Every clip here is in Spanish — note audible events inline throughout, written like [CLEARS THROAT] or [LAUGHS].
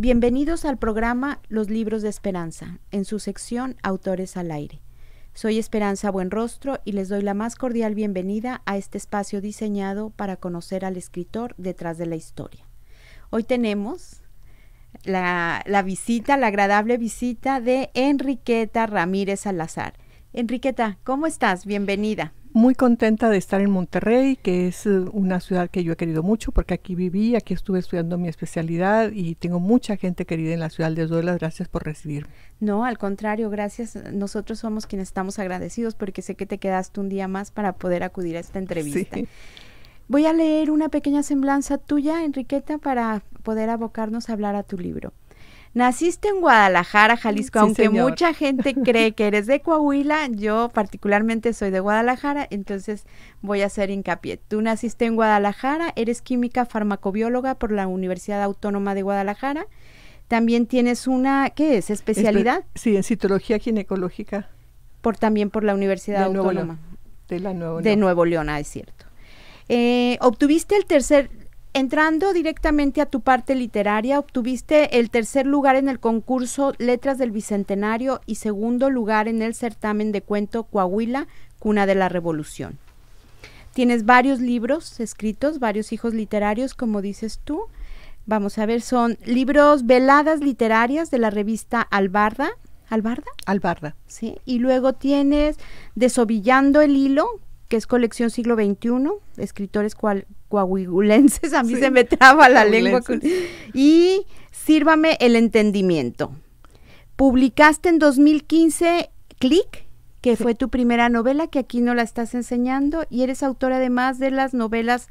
Bienvenidos al programa Los Libros de Esperanza, en su sección Autores al Aire. Soy Esperanza Buenrostro y les doy la más cordial bienvenida a este espacio diseñado para conocer al escritor detrás de la historia. Hoy tenemos la, visita, la agradable visita de Enriqueta Ramírez Salazar. Enriqueta, ¿cómo estás? Bienvenida muy contenta de estar en Monterrey, que es eh, una ciudad que yo he querido mucho porque aquí viví, aquí estuve estudiando mi especialidad y tengo mucha gente querida en la ciudad. Les doy las gracias por recibirme. No, al contrario, gracias. Nosotros somos quienes estamos agradecidos porque sé que te quedaste un día más para poder acudir a esta entrevista. Voy a leer una pequeña semblanza tuya, Enriqueta, para poder abocarnos a hablar a tu libro. Naciste en Guadalajara, Jalisco, aunque mucha gente [LAUGHS] cree que eres de Coahuila, yo particularmente soy de Guadalajara, entonces voy a hacer hincapié. Tú naciste en Guadalajara, eres química farmacobióloga por la Universidad Autónoma de Guadalajara. También tienes una, ¿qué es? ¿Especialidad? sí, en citología ginecológica. Por, también por la Universidad de Autónoma. de, Nuevo León. De Nuevo León, es cierto. Eh, obtuviste el tercer Entrando directamente a tu parte literaria, obtuviste el tercer lugar en el concurso Letras del Bicentenario y segundo lugar en el certamen de cuento Coahuila, Cuna de la Revolución. Tienes varios libros escritos, varios hijos literarios, como dices tú. Vamos a ver, son libros veladas literarias de la revista Albarda. ¿Albarda? Albarda. Sí, y luego tienes Desovillando el Hilo, que es colección siglo XXI, escritores cual, coahuilenses, a mí se me traba la lengua. Y sírvame el entendimiento. Publicaste en 2015 Click, que fue tu primera novela, que aquí no la estás enseñando, y eres autora además de las novelas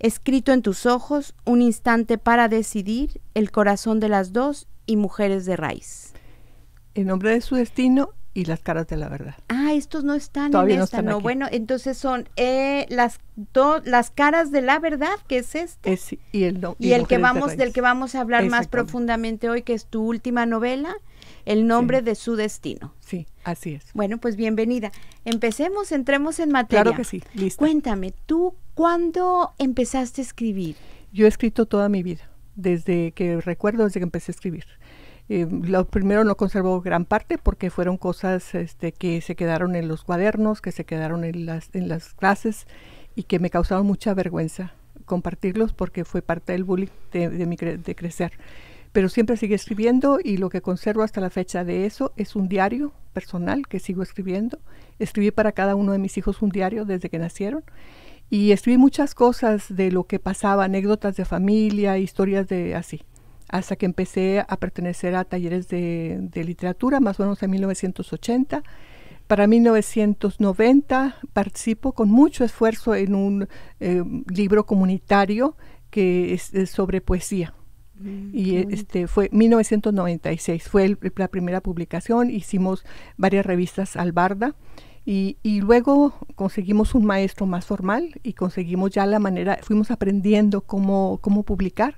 Escrito en tus ojos, Un instante para decidir, El corazón de las dos y Mujeres de raíz. En nombre de su destino y las caras de la verdad. Ah, estos no están en esta, no, Bueno, entonces son eh, las las caras de la verdad, que es este. y el y, el que vamos del que vamos a hablar más profundamente hoy, que es tu última novela, El nombre de su destino. Sí, así es. Bueno, pues bienvenida. Empecemos, entremos en materia. Claro que sí, listo. Cuéntame, ¿tú cuándo empezaste a escribir? Yo he escrito toda mi vida, desde que recuerdo, desde que empecé a escribir. Eh, lo primero no conservo gran parte porque fueron cosas este, que se quedaron en los cuadernos, que se quedaron en las, en las clases y que me causaron mucha vergüenza compartirlos porque fue parte del bullying de, crecer. Pero siempre sigue escribiendo y lo que conservo hasta la fecha de eso es un diario personal que sigo escribiendo. Escribí para cada uno de mis hijos un diario desde que nacieron y escribí muchas cosas de lo que pasaba, anécdotas de familia, historias de así hasta que empecé a pertenecer a talleres de, literatura, más o menos en 1980. Para 1990 participo con mucho esfuerzo en un eh, libro comunitario que es, sobre poesía. Mm, y eh, este fue 1996, fue la primera publicación, hicimos varias revistas Albarda y, y, luego conseguimos un maestro más formal y conseguimos ya la manera, fuimos aprendiendo cómo, cómo publicar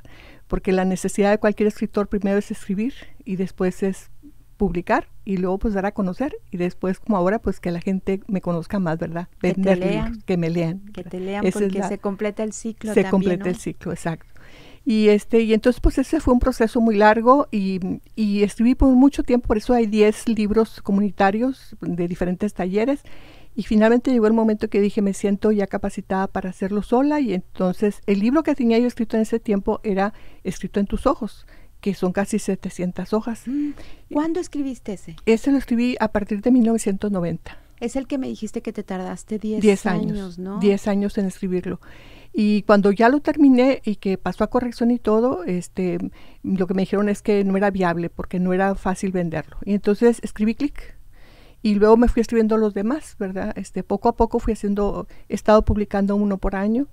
porque la necesidad de cualquier escritor primero es escribir y después es publicar y luego pues dar a conocer y después como ahora pues que la gente me conozca más, ¿verdad? Que Vender que me lean. Que te lean porque se completa el ciclo. Se completa el ciclo, exacto. Y este y entonces pues ese fue un proceso muy largo y, y escribí por mucho tiempo, por eso hay 10 libros comunitarios de diferentes talleres y finalmente llegó el momento que dije, me siento ya capacitada para hacerlo sola. Y entonces el libro que tenía yo escrito en ese tiempo era Escrito en tus ojos, que son casi 700 hojas. Mm, ¿Cuándo escribiste ese? Ese lo escribí a partir de 1990. Es el que me dijiste que te tardaste 10 años, ¿no? 10 años en escribirlo. Y cuando ya lo terminé y que pasó a corrección y todo, este, lo que me dijeron es que no era viable porque no era fácil venderlo. Y entonces escribí clic y luego me fui escribiendo los demás, ¿verdad? Este, poco a poco fui haciendo, he estado publicando uno por año,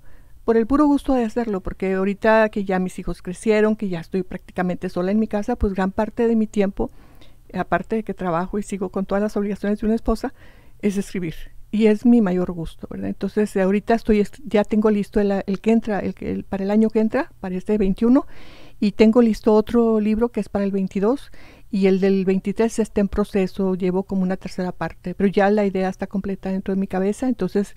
por el puro gusto de hacerlo, porque ahorita que ya mis hijos crecieron, que ya estoy prácticamente sola en mi casa, pues gran parte de mi tiempo, aparte de que trabajo y sigo con todas las obligaciones de una esposa, es escribir. Y es mi mayor gusto, ¿verdad? Entonces, eh, ahorita estoy, ya tengo listo el, que entra, el, para el año que entra, para este 21, y tengo listo otro libro que es para el 22, y el del 23 está en proceso, llevo como una tercera parte, pero ya la idea está completa dentro de mi cabeza, entonces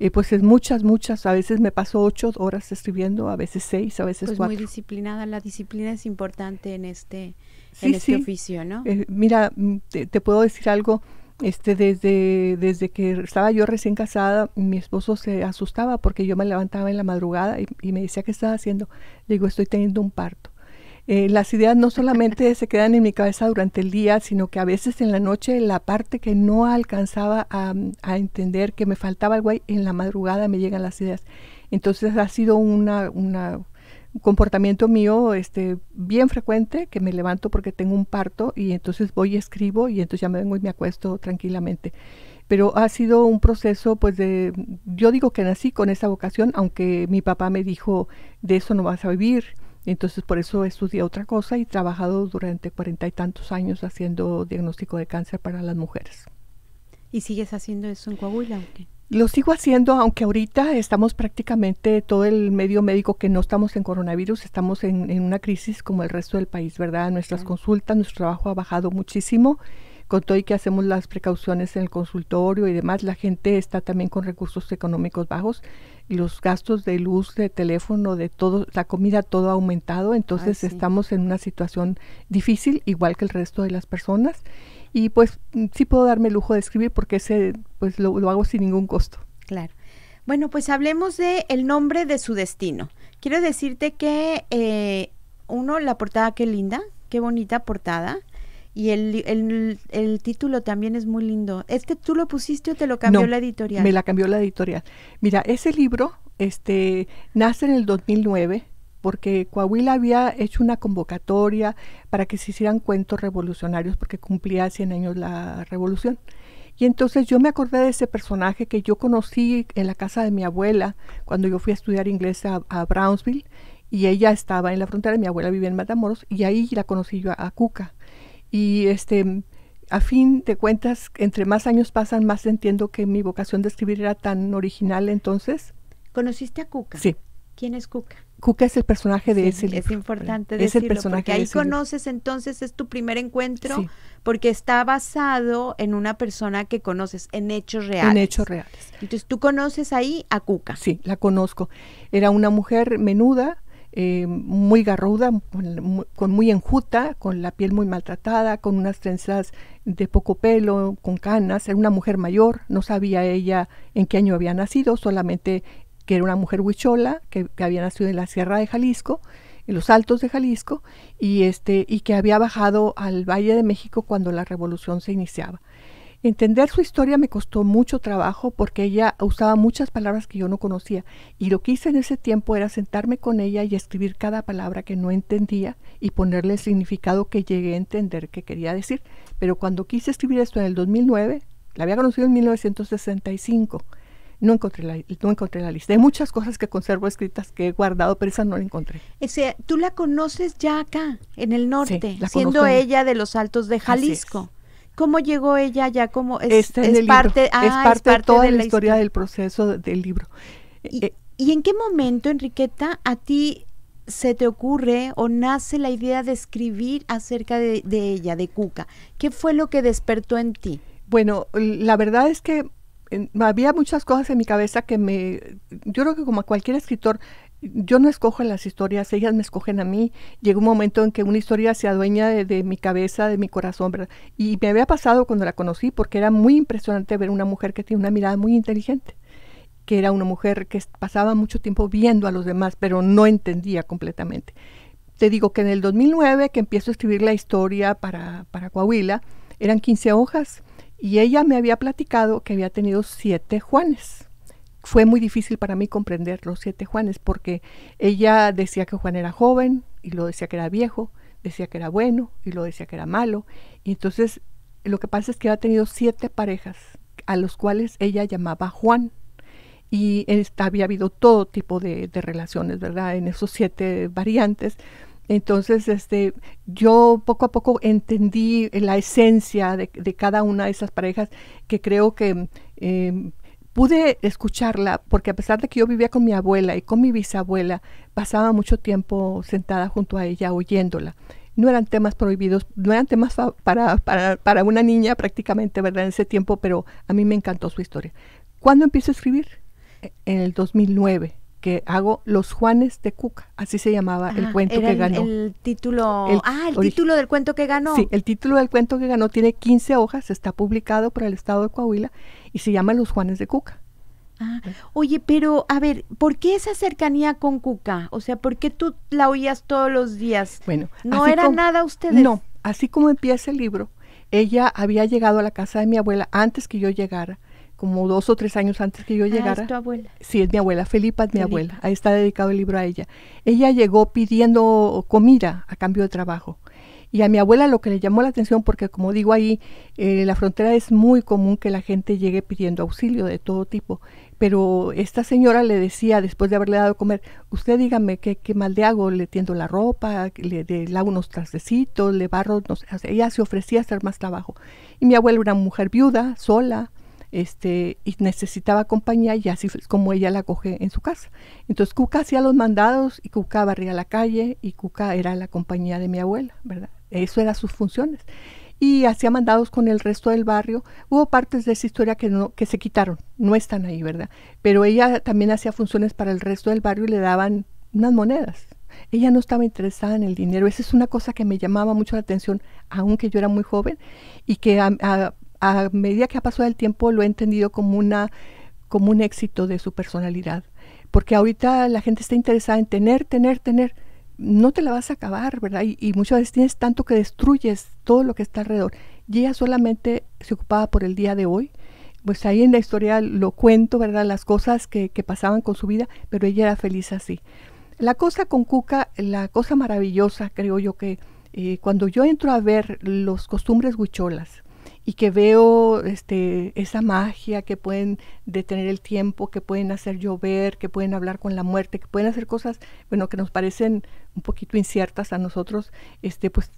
eh, pues es muchas, muchas, a veces me paso ocho horas escribiendo, a veces seis, a veces pues Muy disciplinada, la disciplina es importante en este, en este oficio, ¿no? Eh, mira, mm, te, puedo decir algo, este, desde, desde que estaba yo recién casada, mi esposo se asustaba porque yo me levantaba en la madrugada y, y me decía, ¿qué estaba haciendo? Le digo, estoy teniendo un parto. Eh, las ideas no solamente se quedan en mi cabeza durante el día, sino que a veces en la noche la parte que no alcanzaba a, entender, que me faltaba algo ahí, en la madrugada me llegan las ideas. Entonces ha sido una, un comportamiento mío este, bien frecuente, que me levanto porque tengo un parto y entonces voy y escribo y entonces ya me vengo y me acuesto tranquilamente. Pero ha sido un proceso, pues, de, yo digo que nací con esa vocación, aunque mi papá me dijo, de eso no vas a vivir entonces por eso estudié otra cosa y he trabajado durante cuarenta y tantos años haciendo diagnóstico de cáncer para las mujeres. ¿Y sigues haciendo eso en Coahuila? Lo sigo haciendo, aunque ahorita estamos prácticamente todo el medio médico que no estamos en coronavirus, estamos en, una crisis como el resto del país, ¿verdad? Nuestras consultas, nuestro trabajo ha bajado muchísimo con todo y que hacemos las precauciones en el consultorio y demás, la gente está también con recursos económicos bajos y los gastos de luz, de teléfono, de todo, la comida, todo ha aumentado, entonces estamos en una situación difícil, igual que el resto de las personas. Y pues sí puedo darme el lujo de escribir porque ese, pues lo, hago sin ningún costo. Claro. Bueno, pues hablemos de el nombre de su destino. Quiero decirte que eh, uno, la portada qué linda, qué bonita portada. Y el, título también es muy lindo. ¿Este tú lo pusiste o te lo cambió la editorial? Me la cambió la editorial. Mira, ese libro este, nace en el 2009 porque Coahuila había hecho una convocatoria para que se hicieran cuentos revolucionarios porque cumplía 100 años la revolución. Y entonces yo me acordé de ese personaje que yo conocí en la casa de mi abuela cuando yo fui a estudiar inglés a, Brownsville y ella estaba en la frontera, mi abuela vivía en Matamoros y ahí la conocí yo a Cuca. Y este, a fin de cuentas, entre más años pasan, más entiendo que mi vocación de escribir era tan original entonces. ¿Conociste a Cuca? Sí. ¿Quién es Cuca? Cuca es el personaje de ese libro. Es importante es el personaje porque ahí conoces entonces, es tu primer encuentro, porque está basado en una persona que conoces, en hechos reales. En hechos reales. Entonces, tú conoces ahí a Cuca. Sí, la conozco. Era una mujer menuda, eh, muy garruda, con, muy enjuta, con la piel muy maltratada, con unas trenzas de poco pelo, con canas, era una mujer mayor, no sabía ella en qué año había nacido, solamente que era una mujer huichola, que, que había nacido en la Sierra de Jalisco, en los altos de Jalisco, y, este, y que había bajado al Valle de México cuando la revolución se iniciaba. Entender su historia me costó mucho trabajo porque ella usaba muchas palabras que yo no conocía y lo que hice en ese tiempo era sentarme con ella y escribir cada palabra que no entendía y ponerle el significado que llegué a entender que quería decir. Pero cuando quise escribir esto en el 2009, la había conocido en 1965, no encontré la, no encontré la lista. Hay muchas cosas que conservo escritas que he guardado, pero esa no la encontré. O sea, tú la conoces ya acá, en el norte, siendo ella de los Altos de Jalisco. ¿Cómo llegó ella ya? ¿Cómo es, ah, parte, de la, historia, del proceso del libro. Eh, ¿Y, en qué momento, Enriqueta, a ti se te ocurre o nace la idea de escribir acerca de, ella, de Cuca? ¿Qué fue lo que despertó en ti? Bueno, la verdad es que había muchas cosas en mi cabeza que me, yo creo que como cualquier escritor, yo no escojo las historias, ellas me escogen a mí. Llega un momento en que una historia se adueña de, mi cabeza, de mi corazón, Y me había pasado cuando la conocí porque era muy impresionante ver una mujer que tiene una mirada muy inteligente, que era una mujer que pasaba mucho tiempo viendo a los demás, pero no entendía completamente. Te digo que en el 2009 que empiezo a escribir la historia para, para Coahuila, eran 15 hojas y ella me había platicado que había tenido siete Juanes fue muy difícil para mí comprender los siete Juanes, porque ella decía que Juan era joven y lo decía que era viejo, decía que era bueno y lo decía que era malo. Y entonces lo que pasa es que ha tenido siete parejas a los cuales ella llamaba Juan. Y había habido todo tipo de, relaciones, ¿verdad? En esos siete variantes. Entonces, este, yo poco a poco entendí la esencia de, cada una de esas parejas que creo que em, pude escucharla porque a pesar de que yo vivía con mi abuela y con mi bisabuela, pasaba mucho tiempo sentada junto a ella oyéndola. No eran temas prohibidos, no eran temas para, para, para una niña prácticamente, ¿verdad? En ese tiempo, pero a mí me encantó su historia. ¿Cuándo empiezo a escribir? E, en el 2009 hago Los Juanes de Cuca, así se llamaba el ah, cuento que ganó. El, título, el, ah, el título del cuento que ganó. Sí, el título del cuento que ganó tiene 15 hojas, está publicado por el Estado de Coahuila y se llama Los Juanes de Cuca. Ah, eh. oye, pero a ver, ¿por qué esa cercanía con Cuca? O sea, ¿por qué tú la oías todos los días? Bueno, no era nada ustedes. No, así como empieza el libro, ella había llegado a la casa de mi abuela antes que yo llegara como dos o tres años antes que yo llegara. Ah, es tu abuela. Sí, es mi abuela, Felipa es mi abuela. Ahí está dedicado el libro a ella. Ella llegó pidiendo comida a cambio de trabajo. Y a mi abuela lo que le llamó la atención, porque como digo ahí, en eh, la frontera es muy común que la gente llegue pidiendo auxilio de todo tipo. Pero esta señora le decía, después de haberle dado comer, usted dígame qué, qué mal le hago, le tiendo la ropa, le, le lavo unos trastecitos, le barro, no sé. ella se ofrecía a hacer más trabajo. Y mi abuela era una mujer viuda, sola, este, y necesitaba compañía y así como ella la coge en su casa. Entonces Cuca hacía los mandados y Cuca barría la calle y Cuca era la compañía de mi abuela, ¿verdad? Eso eran sus funciones. Y hacía mandados con el resto del barrio. Hubo partes de esa historia que, no, que se quitaron, no están ahí, ¿verdad? Pero ella también hacía funciones para el resto del barrio y le daban unas monedas. Ella no estaba interesada en el dinero. Esa es una cosa que me llamaba mucho la atención, aunque yo era muy joven, y que a, a medida que ha pasado el tiempo lo he entendido como, una, como un éxito de su personalidad. Porque ahorita la gente está interesada en tener, tener, tener. No te la vas a acabar, ¿verdad? Y, muchas veces tienes tanto que destruyes todo lo que está alrededor. Y ella solamente se ocupaba por el día de hoy. Pues ahí en la historia lo cuento, ¿verdad? Las cosas que, pasaban con su vida, pero ella era feliz así. La cosa con Cuca, la cosa maravillosa, creo yo que eh, cuando yo entro a ver los costumbres huicholas, y que veo este, esa magia que pueden detener el tiempo, que pueden hacer llover, que pueden hablar con la muerte, que pueden hacer cosas, bueno, que nos parecen un poquito inciertas a nosotros, este, pues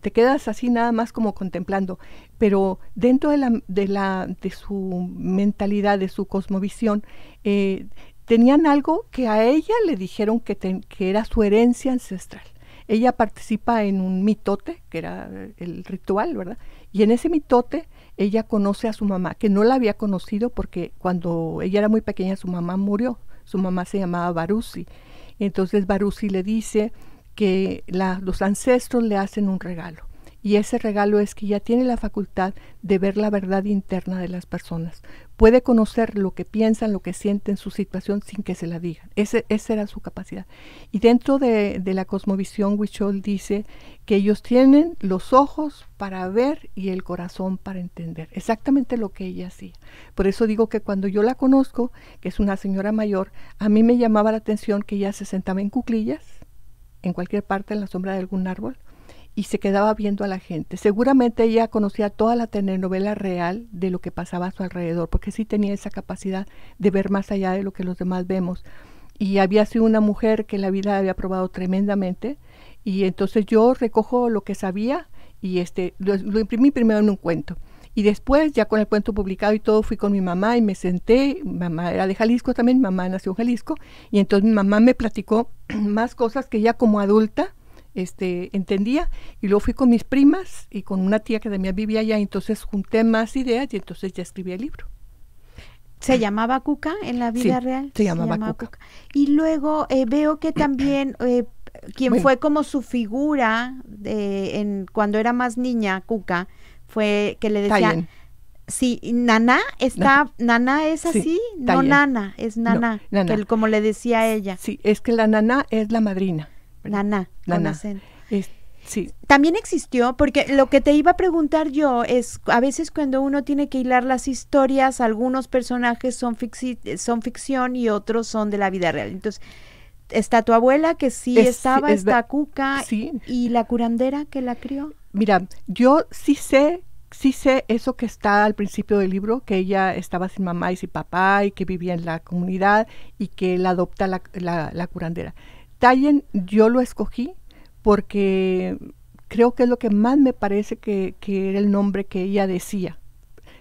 te quedas así nada más como contemplando. Pero dentro de, la, de, la, de su mentalidad, de su cosmovisión, eh, tenían algo que a ella le dijeron que, que era su herencia ancestral ella participa en un mitote, que era eh, el ritual, ¿verdad? Y en ese mitote ella conoce a su mamá, que no la había conocido porque cuando ella era muy pequeña su mamá murió, su mamá se llamaba Barusi. Entonces Barusi le dice que los ancestros le hacen un regalo y ese regalo es que ya tiene la facultad de ver la verdad interna de las personas. Puede conocer lo que piensan, lo que sienten, su situación sin que se la digan. esa era su capacidad. Y dentro de, de la cosmovisión, Wichol dice que ellos tienen los ojos para ver y el corazón para entender. Exactamente lo que ella hacía. Por eso digo que cuando yo la conozco, que es una señora mayor, a mí me llamaba la atención que ella se sentaba en cuclillas, en cualquier parte, en la sombra de algún árbol y se quedaba viendo a la gente. Seguramente ella conocía toda la telenovela real de lo que pasaba a su alrededor, porque sí tenía esa capacidad de ver más allá de lo que los demás vemos. Y había sido una mujer que la vida había probado tremendamente, y entonces yo recojo lo que sabía y este lo, imprimí primero en un cuento. Y después, ya con el cuento publicado y todo, fui con mi mamá y me senté. mamá era de Jalisco también, mamá nació en Jalisco. Y entonces mi mamá me platicó [CLEARS THROAT] más cosas que ya como adulta este, entendía. Y luego fui con mis primas y con una tía que también vivía allá, entonces junté más ideas y entonces ya escribí el libro. ¿Se llamaba Cuca en la vida real? Se llamaba, se Cuca. Y luego eh, veo que también eh, quien fue como su figura eh, en, cuando era más niña, Cuca, fue que le decía Sí, Nana está, Nana, es así, no Nana, es Nana, como le decía ella. Sí, es que la Nana es la madrina. Nana. sí. También existió, porque lo que te iba a preguntar yo es, a veces cuando uno tiene que hilar las historias, algunos personajes son, son ficción y otros son de la vida real. Entonces, está tu abuela que sí estaba, está Cuca y la curandera que la crió. Mira, yo sí sé, sí sé eso que está al principio del libro, que ella estaba sin mamá y sin papá y que vivía en la comunidad y que la adopta la, la curandera. Tallen yo lo escogí porque creo que es lo que más me parece que, era el nombre que ella decía.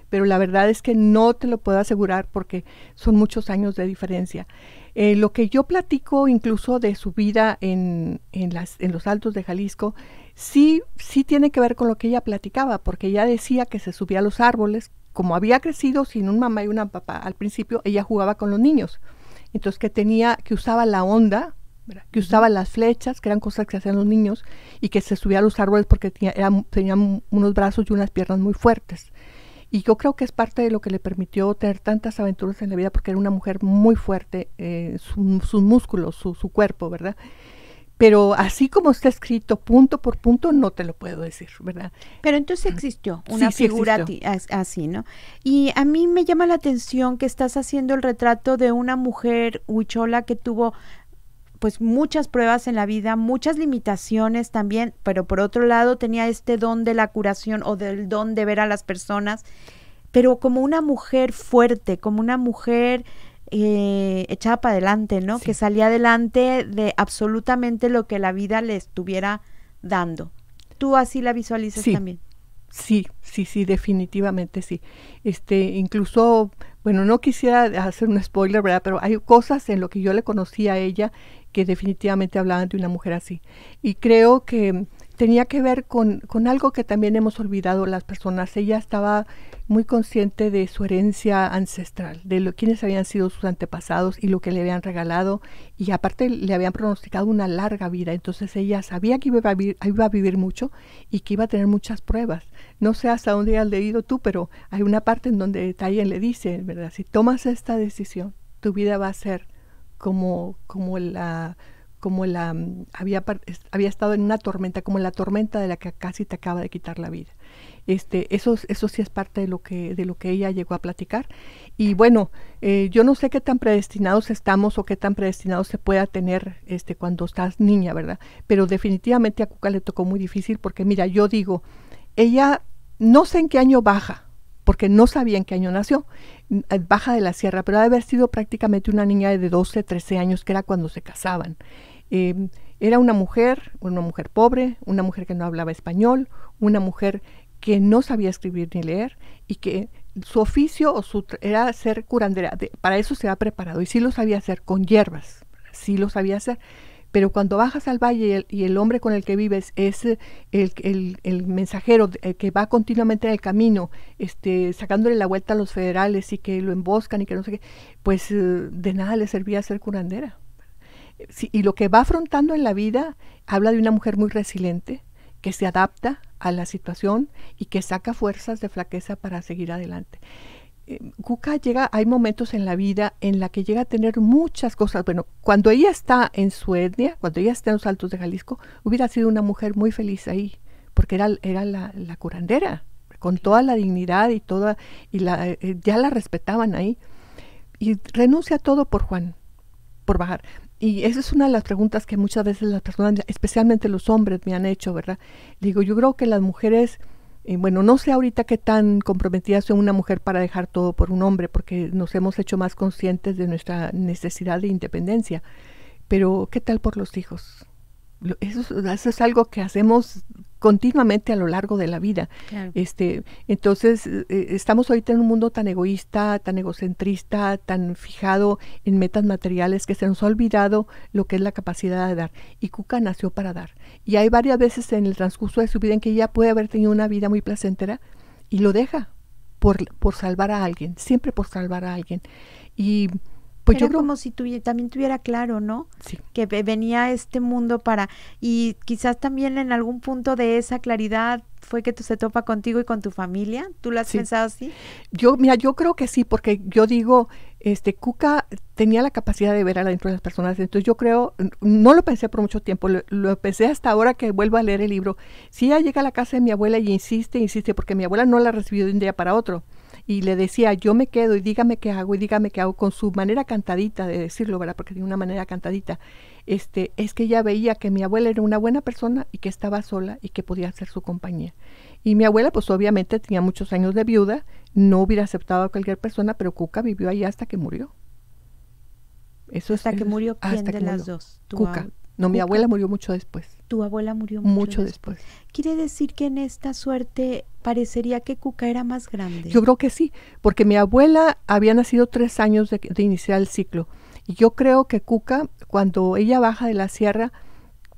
Pero la verdad es que no te lo puedo asegurar porque son muchos años de diferencia. Eh, lo que yo platico incluso de su vida en, en los altos de Jalisco, sí, sí tiene que ver con lo que ella platicaba, porque ella decía que se subía a los árboles, como había crecido sin un mamá y una papá al principio, ella jugaba con los niños. Entonces que tenía, que usaba la onda que usaba las flechas, que eran cosas que hacían los niños, y que se subía a los árboles porque tenía, unos brazos y unas piernas muy fuertes. Y yo creo que es parte de lo que le permitió tener tantas aventuras en la vida, porque era una mujer muy fuerte, eh, sus músculos, su, cuerpo, ¿verdad? Pero así como está escrito punto por punto, no te lo puedo decir, ¿verdad? Pero entonces existió ah, una figura así, ¿no? Y a mí me llama la atención que estás haciendo el retrato de una mujer huichola que tuvo pues muchas pruebas en la vida, muchas limitaciones también, pero por otro lado tenía este don de la curación o del don de ver a las personas, pero como una mujer fuerte, como una mujer eh, echada para adelante, ¿no? Que salía adelante de absolutamente lo que la vida le estuviera dando. ¿Tú así la visualizas también? Sí, sí, sí, definitivamente sí. Este, incluso, bueno, no quisiera hacer un spoiler, ¿verdad? Pero hay cosas en lo que yo le conocí a ella que definitivamente hablaban de una mujer así. Y creo que tenía que ver con, algo que también hemos olvidado las personas. Ella estaba muy consciente de su herencia ancestral, de lo, quiénes habían sido sus antepasados y lo que le habían regalado. Y aparte le habían pronosticado una larga vida. Entonces ella sabía que iba a vivir, iba a vivir mucho y que iba a tener muchas pruebas. No sé hasta dónde has leído tú, pero hay una parte en donde Tayen le dice, ¿verdad? Si tomas esta decisión, tu vida va a ser como, como la como la mm, había, estado en una tormenta, como la tormenta de la que casi te acaba de quitar la vida. Este, eso, eso sí es parte de lo que, de lo que ella llegó a platicar. Y bueno, eh, yo no sé qué tan predestinados estamos o qué tan predestinados se pueda tener este, cuando estás niña, ¿verdad? Pero definitivamente a Cuca le tocó muy difícil porque, mira, yo digo, ella no sé en qué año baja, porque no sabía en qué año nació, eh, baja de la sierra, pero debe haber sido prácticamente una niña de 12, 13 años, que era cuando se casaban. Em, era una mujer, una mujer pobre, una mujer que no hablaba español, una mujer que no sabía escribir ni leer y que su oficio o su era ser curandera. para eso se ha preparado y sí lo sabía hacer con hierbas, sí lo sabía hacer. Pero cuando bajas al valle y el, hombre con el que vives es eh, el, el mensajero eh, que va continuamente en el camino, este, sacándole la vuelta a los federales y que lo emboscan y que no sé qué, pues eh, de nada le servía ser curandera. y lo que va afrontando en la vida habla de una mujer muy resiliente, que se adapta a la situación y que saca fuerzas de flaqueza para seguir adelante. Cuca llega, hay momentos en la vida en la que llega a tener muchas cosas. Bueno, cuando ella está en su etnia, cuando ella está en los Altos de Jalisco, hubiera sido una mujer muy feliz ahí, porque era, era la, curandera, con toda la dignidad y toda, y la, eh, eh, ya la respetaban ahí. Y renuncia a todo por Juan, por bajar. Y esa es una de las preguntas que muchas veces las personas, especialmente los hombres, me han hecho, ¿verdad? Digo, yo creo que las mujeres eh, bueno, no sé ahorita qué tan comprometida son una mujer para dejar todo por un hombre, porque nos hemos hecho más conscientes de nuestra necesidad de independencia, pero ¿qué tal por los hijos? Eso, es algo que hacemos continuamente a lo largo de la vida. Este, entonces, eh, eh, estamos ahorita en un mundo tan egoísta, tan egocentrista, tan fijado en metas materiales que se nos ha olvidado lo que es la capacidad de dar. Y Cuca nació para dar. Y hay varias veces en el transcurso de su vida en que ella puede haber tenido una vida muy placentera y lo deja por, por salvar a alguien, siempre por salvar a alguien. Y pues yo como si también tuviera claro, ¿no? Sí. Que venía este mundo para... Y quizás también en algún punto de esa claridad fue que tú se topa contigo y con tu familia. ¿Tú lo has pensado así? Yo, mira, yo creo que sí, porque yo digo, este, Cuca tenía la capacidad de ver adentro de las personas. Entonces yo creo, no lo pensé por mucho tiempo, lo, pensé hasta ahora que vuelvo a leer el libro. Si ella llega a la casa de mi abuela y insiste, insiste, porque mi abuela no la recibió de un día para otro y le decía, yo me quedo y dígame qué hago y dígame qué hago, con su manera cantadita de decirlo, ¿verdad? Porque tiene una manera cantadita. Este, es que ella veía que mi abuela era una buena persona y que estaba sola y que podía hacer su compañía. Y mi abuela, pues obviamente tenía muchos años de viuda, no hubiera aceptado a cualquier persona, pero Cuca vivió ahí hasta que murió. Eso hasta que murió quién de las dos. Cuca. No, mi abuela murió mucho después. Tu abuela murió mucho, después. Quiere decir que en esta suerte parecería que Cuca era más grande. Yo creo que sí, porque mi abuela había nacido tres años de, de iniciar el ciclo. Y yo creo que Cuca, cuando ella baja de la sierra,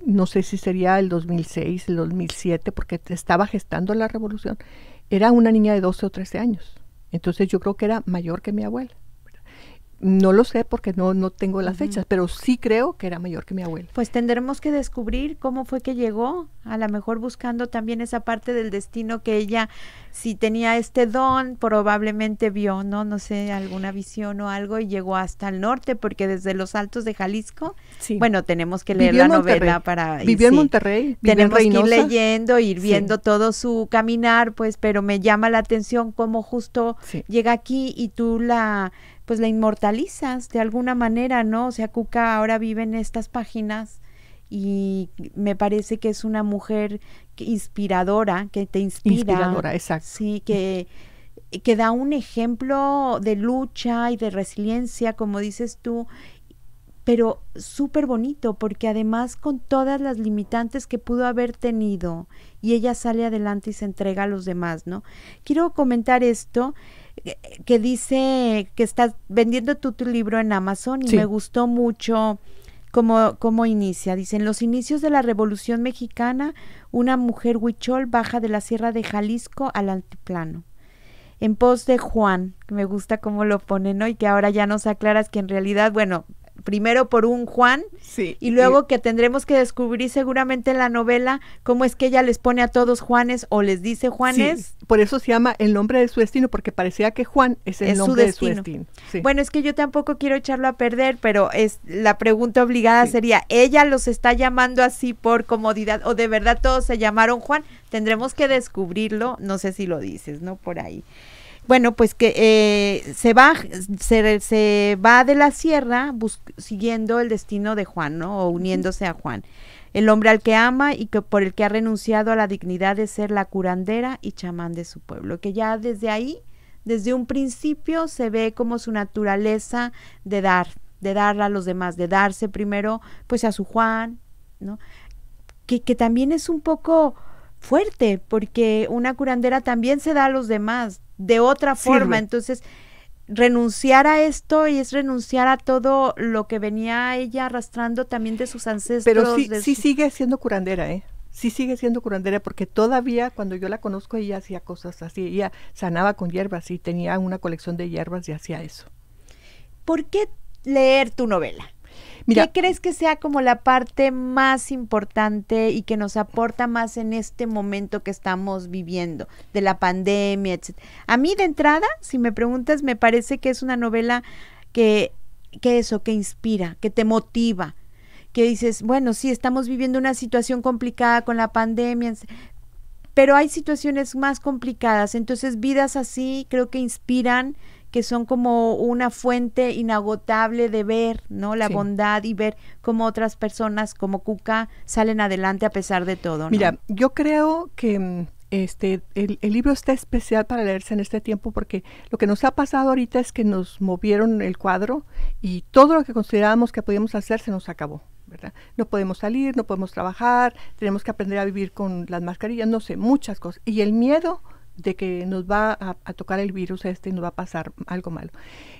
no sé si sería el 2006, el 2007, porque estaba gestando la revolución, era una niña de 12 o 13 años. Entonces yo creo que era mayor que mi abuela. No lo sé porque no, no tengo las fechas, pero sí creo que era mayor que mi abuela. Pues tendremos que descubrir cómo fue que llegó, a lo mejor buscando también esa parte del destino que ella, si tenía este don, probablemente vio, ¿no? No sé, alguna visión o algo y llegó hasta el norte, porque desde los altos de Jalisco, bueno, tenemos que leer la novela para... Vivió en Monterrey, vivió tenemos que ir leyendo, ir viendo todo su caminar, pues, pero me llama la atención cómo justo llega aquí y tú la pues la inmortalizas de alguna manera, ¿no? O sea, Cuca ahora vive en estas páginas y me parece que es una mujer inspiradora, que te inspira. Inspiradora, exacto. Sí, que, que da un ejemplo de lucha y de resiliencia, como dices tú, pero súper bonito, porque además con todas las limitantes que pudo haber tenido, y ella sale adelante y se entrega a los demás, ¿no? Quiero comentar esto que dice que estás vendiendo tu libro en Amazon y me gustó mucho cómo, cómo inicia. Dice, en los inicios de la Revolución Mexicana, una mujer huichol baja de la sierra de Jalisco al altiplano. En pos de Juan, me gusta cómo lo pone, ¿no? Y que ahora ya nos aclaras que en realidad, bueno, primero por un Juan sí, y luego que tendremos que descubrir seguramente en la novela cómo es que ella les pone a todos Juanes o les dice Juanes. por eso se llama el nombre de su destino, porque parecía que Juan es el nombre de su destino. Bueno, es que yo tampoco quiero echarlo a perder, pero es la pregunta obligada sería, ¿ella los está llamando así por comodidad o de verdad todos se llamaron Juan? Tendremos que descubrirlo, no sé si lo dices, ¿no? Por ahí bueno, pues que eh, se va, se, va de la sierra siguiendo el destino de Juan, ¿no? O uniéndose a Juan. El hombre al que ama y que por el que ha renunciado a la dignidad de ser la curandera y chamán de su pueblo. Que ya desde ahí, desde un principio, se ve como su naturaleza de dar, de dar a los demás, de darse primero, pues a su Juan, ¿no? Que, que también es un poco fuerte, porque una curandera también se da a los demás de otra forma. Entonces, renunciar a esto y es renunciar a todo lo que venía ella arrastrando también de sus ancestros. Pero sí, sigue siendo curandera, ¿eh? Sí sigue siendo curandera porque todavía cuando yo la conozco ella hacía cosas así, ella sanaba con hierbas y tenía una colección de hierbas y hacía eso. ¿Por qué leer tu novela? ¿Qué crees que sea como la parte más importante y que nos aporta más en este momento que estamos viviendo, de la pandemia, etcétera? A mí de entrada, si me preguntas, me parece que es una novela que, que eso, que inspira, que te motiva, que dices, bueno, sí, estamos viviendo una situación complicada con la pandemia, pero hay situaciones más complicadas, entonces vidas así creo que inspiran, que son como una fuente inagotable de ver, ¿no? La bondad y ver cómo otras personas como Cuca salen adelante a pesar de todo. Mira, yo creo que mm, este, el, el, libro está especial para leerse en este tiempo porque lo que nos ha pasado ahorita es que nos movieron el cuadro y todo lo que considerábamos que podíamos hacer se nos acabó. ¿verdad? No podemos salir, no podemos trabajar, tenemos que aprender a vivir con las mascarillas, no sé, muchas cosas. Y el miedo de que nos va a, tocar el virus este y nos va a pasar algo malo.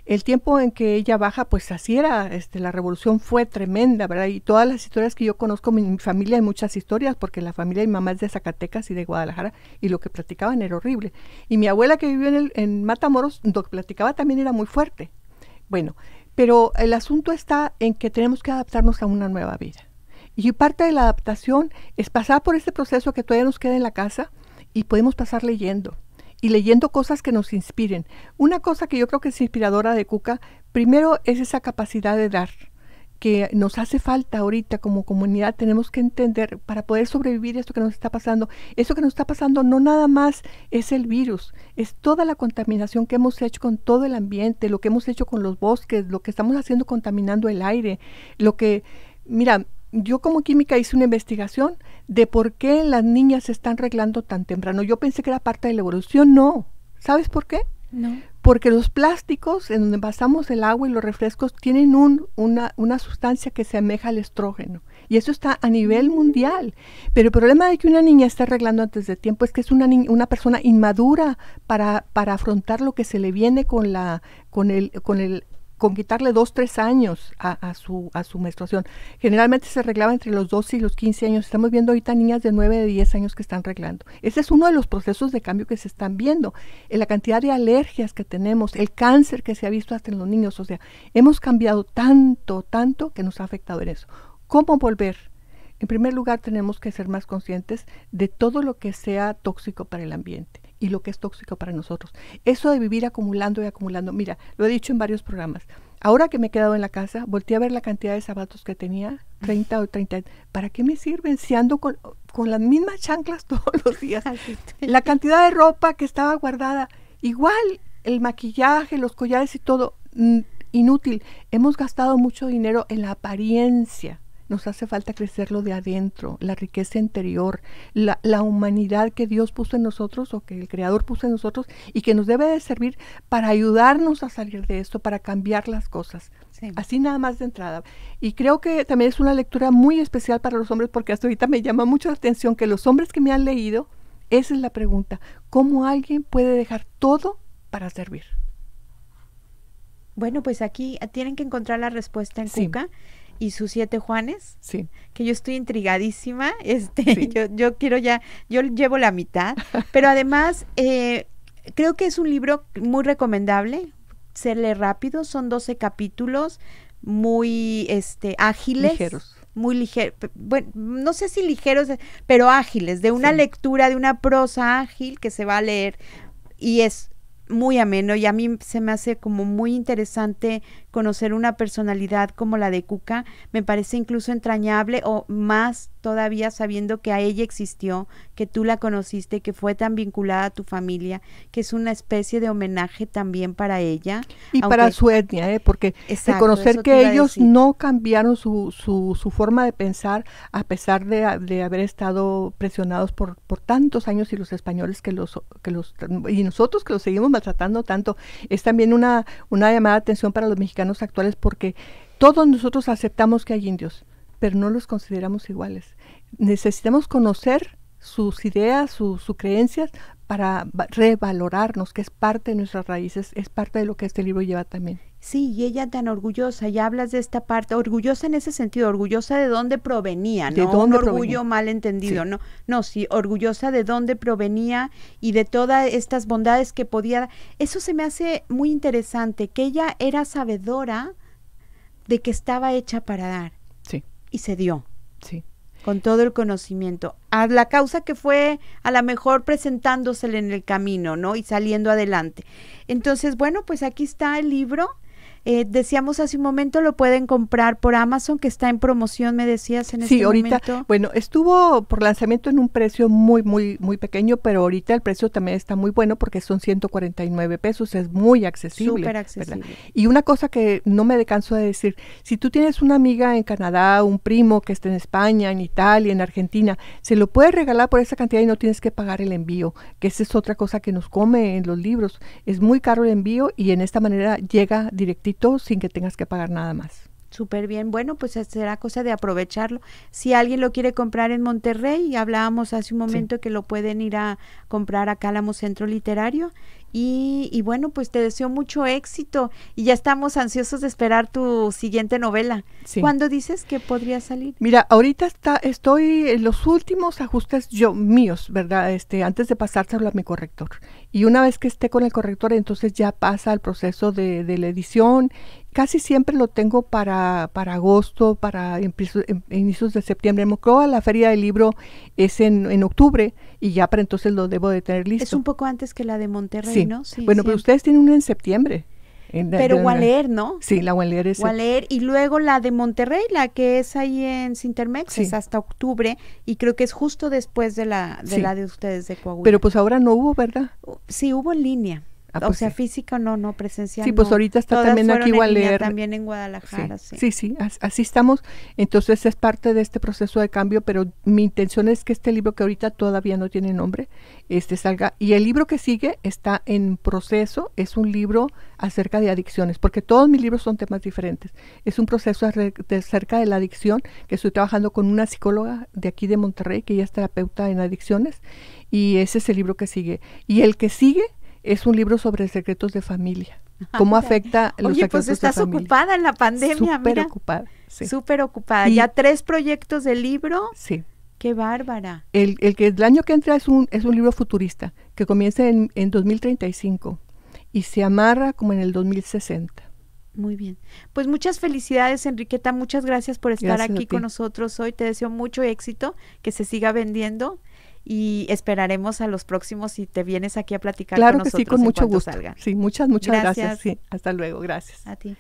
El tiempo en que ella baja, pues así era, este, la revolución fue tremenda, ¿verdad? Y todas las historias que yo conozco, mi, familia hay muchas historias, porque la familia de mi mamá es de Zacatecas y de Guadalajara, y lo que platicaban era horrible. Y mi abuela que vivió en, en Matamoros, lo que platicaba también era muy fuerte. Bueno, pero el asunto está en que tenemos que adaptarnos a una nueva vida. Y parte de la adaptación es pasar por este proceso que todavía nos queda en la casa, y podemos pasar leyendo y leyendo cosas que nos inspiren. Una cosa que yo creo que es inspiradora de Cuca, primero es esa capacidad de dar que nos hace falta ahorita como comunidad, tenemos que entender para poder sobrevivir esto que nos está pasando. eso que nos está pasando no nada más es el virus, es toda la contaminación que hemos hecho con todo el ambiente, lo que hemos hecho con los bosques, lo que estamos haciendo contaminando el aire, lo que, mira, yo como química hice una investigación de por qué las niñas se están arreglando tan temprano. Yo pensé que era parte de la evolución, no. ¿Sabes por qué? No. Porque los plásticos en donde pasamos el agua y los refrescos tienen un, una, una, sustancia que se asemeja al estrógeno. Y eso está a nivel mm. mundial. Pero el problema de que una niña está arreglando antes de tiempo es que es una, una persona inmadura para, para afrontar lo que se le viene con, la, con, el, con el con quitarle dos, tres años a, su, a su menstruación. Generalmente se arreglaba entre los 12 y los 15 años. Estamos viendo ahorita niñas de 9, de 10 años que están arreglando. Ese es uno de los procesos de cambio que se están viendo. En eh, la cantidad de alergias que tenemos, el cáncer que se ha visto hasta en los niños. O sea, hemos cambiado tanto, tanto que nos ha afectado en eso. ¿Cómo volver? En primer lugar, tenemos que ser más conscientes de todo lo que sea tóxico para el ambiente y lo que es tóxico para nosotros. Eso de vivir acumulando y acumulando, mira, lo he dicho en varios programas. Ahora que me he quedado en la casa, volteé a ver la cantidad de zapatos que tenía, 30 o 30. ¿Para qué me sirven si ando con, con las mismas chanclas [LAUGHS] todos los días? la cantidad de ropa que estaba guardada, igual el maquillaje, los collares y todo, mm, inútil. Hemos gastado mucho dinero en la apariencia nos hace falta crecerlo de adentro, la riqueza interior, la, humanidad que Dios puso en nosotros o que el Creador puso en nosotros y que nos debe de servir para ayudarnos a salir de esto, para cambiar las cosas. Así nada más de entrada. Y creo que también es una lectura muy especial para los hombres porque hasta ahorita me llama mucho la atención que los hombres que me han leído, esa es la pregunta, ¿cómo alguien puede dejar todo para servir? Bueno, pues aquí tienen que encontrar la respuesta en sí y sus siete Juanes. Sí. Que yo estoy intrigadísima. [LAUGHS] Este, yo, yo quiero ya, yo llevo la mitad. pero [LAUGHS] además, eh, creo que es un libro muy recomendable. serle rápido, son 12 capítulos muy este ágiles. muy ligeros, bueno, no sé si ligeros, pero ágiles, de una lectura, de una prosa ágil que se va a leer y es muy ameno y a mí se me hace como muy interesante conocer una personalidad como la de Cuca. Me parece incluso entrañable o más todavía sabiendo que a ella existió, que tú la conociste, que fue tan vinculada a tu familia, que es una especie de homenaje también para ella. Y para su etnia, ¿eh? porque reconocer que ellos no cambiaron su, su, su, forma de pensar a pesar de, haber estado presionados por, por, tantos años y los españoles que los, que los y nosotros que los seguimos tratando tanto, es también una, una llamada de atención para los mexicanos actuales porque todos nosotros aceptamos que hay indios, pero no los consideramos iguales. Necesitamos conocer sus ideas, sus creencias, para revalorarnos, que es parte de nuestras raíces, es parte de lo que este libro lleva también. Sí, y ella tan orgullosa, y hablas de esta parte, orgullosa en ese sentido, orgullosa de dónde provenía, ¿no? ¿De Un orgullo malentendido, mal entendido, ¿no? No, sí, orgullosa de dónde provenía y de todas estas bondades que podía. Eso se me hace muy interesante, que ella era sabedora de que estaba hecha para dar. Sí. Y se dio. Sí. Con todo el conocimiento. A la causa que fue a lo mejor presentándosele en el camino, ¿no? Y saliendo adelante. Entonces, bueno, pues aquí está el libro. Eh, decíamos hace un momento, lo pueden comprar por Amazon, que está en promoción, me decías en sí, este ahorita, momento. bueno, estuvo por lanzamiento en un precio muy, muy, muy pequeño, pero ahorita el precio también está muy bueno porque son 149 pesos, es muy accesible. Súper accesible. Y una cosa que no me canso de decir, si tú tienes una amiga en Canadá, un primo que está en España, en Italia, en Argentina, se lo puedes regalar por esa cantidad y no tienes que pagar el envío, que esa es otra cosa que nos come en los libros. Es muy caro el envío y en esta manera llega directamente todo sin que tengas que pagar nada más súper bien. Bueno, pues eh, será cosa de aprovecharlo. Si alguien lo quiere comprar en Monterrey, hablábamos hace un momento que lo pueden ir a comprar a Cálamo Centro Literario. Y, y, bueno, pues te deseo mucho éxito y ya estamos ansiosos de esperar tu siguiente novela. ¿Cuándo dices que podría salir? Mira, ahorita está, estoy en los últimos ajustes yo míos, ¿verdad? Este, antes de pasárselo a mi corrector. Y una vez que esté con el corrector, entonces ya pasa el proceso de, de la edición casi siempre lo tengo para, para agosto, para em, inicios de septiembre. En la feria del libro es en, octubre y ya para entonces lo debo de tener listo. Es un poco antes que la de Monterrey, ¿no? Sí, bueno, pero ustedes tienen una en septiembre. pero en, ¿no? Sí, la leer es. y luego la de Monterrey, la que es ahí en Cintermex, es hasta octubre y creo que es justo después de la de, la de ustedes de Coahuila. Pero pues ahora no hubo, ¿verdad? Sí, hubo en línea. Ah, o pues sea, físico no, no, presencial. Sí, pues ahorita está también aquí También en Guadalajara, sí. Sí, así estamos. Entonces es parte de este proceso de cambio, pero mi intención es que este libro que ahorita todavía no tiene nombre, este salga. Y el libro que sigue está en proceso, es un libro acerca de adicciones, porque todos mis libros son temas diferentes. Es un proceso acerca de la adicción, que estoy trabajando con una psicóloga de aquí de Monterrey, que ella es terapeuta en adicciones, y ese es el libro que sigue. Y el que sigue es un libro sobre secretos de familia. Ah, ¿Cómo afecta los Oye, pues estás ocupada en la pandemia, Súper ocupada. Sí. Súper ocupada. ya tres proyectos de libro. Sí. Qué bárbara. El, que el año que entra es un, es un libro futurista que comienza en, 2035 y se amarra como en el 2060. Muy bien. Pues muchas felicidades, Enriqueta. Muchas gracias por estar aquí con nosotros hoy. Te deseo mucho éxito, que se siga vendiendo y esperaremos a los próximos si te vienes aquí a platicar con nosotros. Claro sí, con mucho gusto. Sí, muchas, muchas gracias. gracias. hasta luego, gracias. A ti.